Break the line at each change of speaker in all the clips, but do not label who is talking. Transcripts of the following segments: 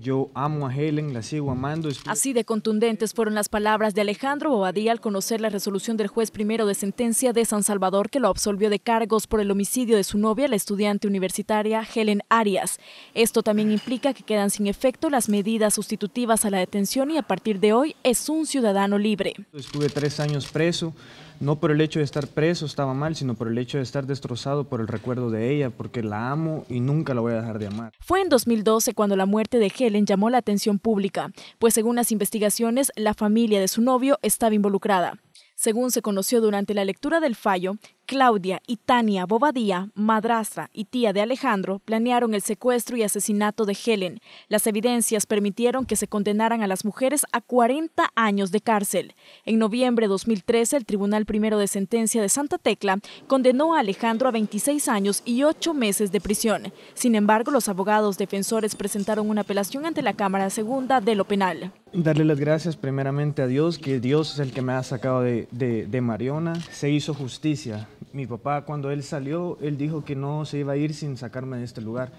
Yo amo a Helen, la sigo amando.
Así de contundentes fueron las palabras de Alejandro Bobadilla al conocer la resolución del juez primero de sentencia de San Salvador que lo absolvió de cargos por el homicidio de su novia, la estudiante universitaria Helen Arias. Esto también implica que quedan sin efecto las medidas sustitutivas a la detención y a partir de hoy es un ciudadano libre.
Estuve tres años preso, no por el hecho de estar preso estaba mal, sino por el hecho de estar destrozado por el recuerdo de ella, porque la amo y nunca la voy a dejar de amar.
Fue en 2012 cuando la muerte de Helen llamó la atención pública, pues según las investigaciones, la familia de su novio estaba involucrada. Según se conoció durante la lectura del fallo, Claudia y Tania Bobadía, madrastra y tía de Alejandro, planearon el secuestro y asesinato de Helen. Las evidencias permitieron que se condenaran a las mujeres a 40 años de cárcel. En noviembre de 2013, el Tribunal Primero de Sentencia de Santa Tecla condenó a Alejandro a 26 años y 8 meses de prisión. Sin embargo, los abogados defensores presentaron una apelación ante la Cámara Segunda de lo Penal.
Darle las gracias primeramente a Dios, que Dios es el que me ha sacado de, de Mariona. Se hizo justicia mi papá cuando él salió, él dijo que no se iba a ir sin sacarme de este lugar.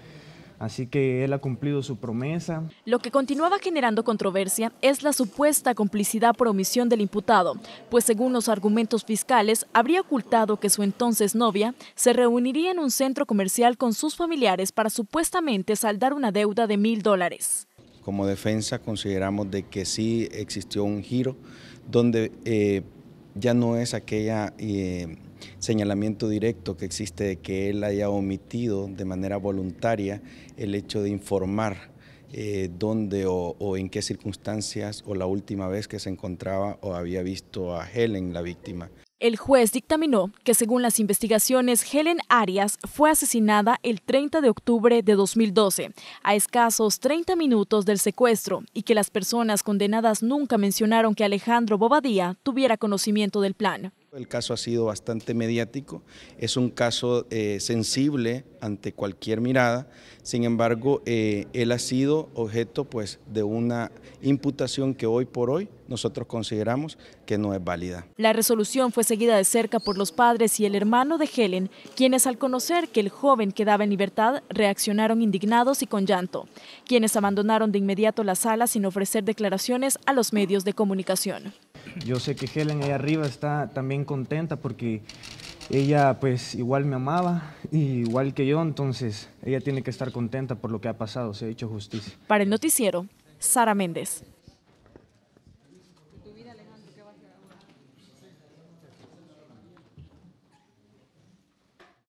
Así que él ha cumplido su promesa.
Lo que continuaba generando controversia es la supuesta complicidad por omisión del imputado, pues según los argumentos fiscales, habría ocultado que su entonces novia se reuniría en un centro comercial con sus familiares para supuestamente saldar una deuda de mil dólares.
Como defensa consideramos de que sí existió un giro donde eh, ya no es aquella... Eh, señalamiento directo que existe de que él haya omitido de manera voluntaria el hecho de informar eh, dónde o, en qué circunstancias o la última vez que se encontraba o había visto
a Helen, la víctima. El juez dictaminó que según las investigaciones, Helen Arias fue asesinada el 30 de octubre de 2012, a escasos 30 minutos del secuestro, y que las personas condenadas nunca mencionaron que Alejandro Bobadía tuviera conocimiento del plan.
El caso ha sido bastante mediático, es un caso eh, sensible ante cualquier mirada, sin embargo, eh, él ha sido objeto pues, de una imputación que hoy por hoy nosotros consideramos que no es válida.
La resolución fue seguida de cerca por los padres y el hermano de Helen, quienes al conocer que el joven quedaba en libertad reaccionaron indignados y con llanto, quienes abandonaron de inmediato la sala sin ofrecer declaraciones a los medios de comunicación.
Yo sé que Helen ahí arriba está también contenta porque ella pues igual me amaba, igual que yo, entonces ella tiene que estar contenta por lo que ha pasado, se ha hecho justicia.
Para el noticiero, Sara Méndez.